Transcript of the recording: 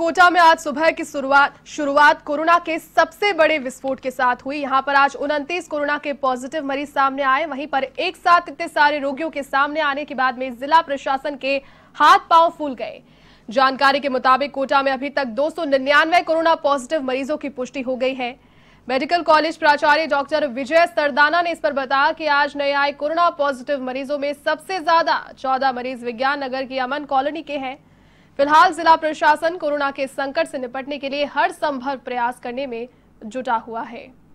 कोटा में आज सुबह की शुरुआत शुरुआत कोरोना के सबसे बड़े विस्फोट के साथ हुई यहां पर आज उनतीस कोरोना के पॉजिटिव मरीज सामने आए वहीं पर एक साथ इतने सारे रोगियों के सामने आने के बाद में जिला प्रशासन के हाथ पांव फूल गए जानकारी के मुताबिक कोटा में अभी तक 299 कोरोना पॉजिटिव मरीजों की पुष्टि हो गई है मेडिकल कॉलेज प्राचार्य डॉक्टर विजय सरदाना ने इस पर बताया कि आज नए आए कोरोना पॉजिटिव मरीजों में सबसे ज्यादा चौदह मरीज विज्ञान नगर की अमन कॉलोनी के हैं फिलहाल जिला प्रशासन कोरोना के संकट से निपटने के लिए हर संभव प्रयास करने में जुटा हुआ है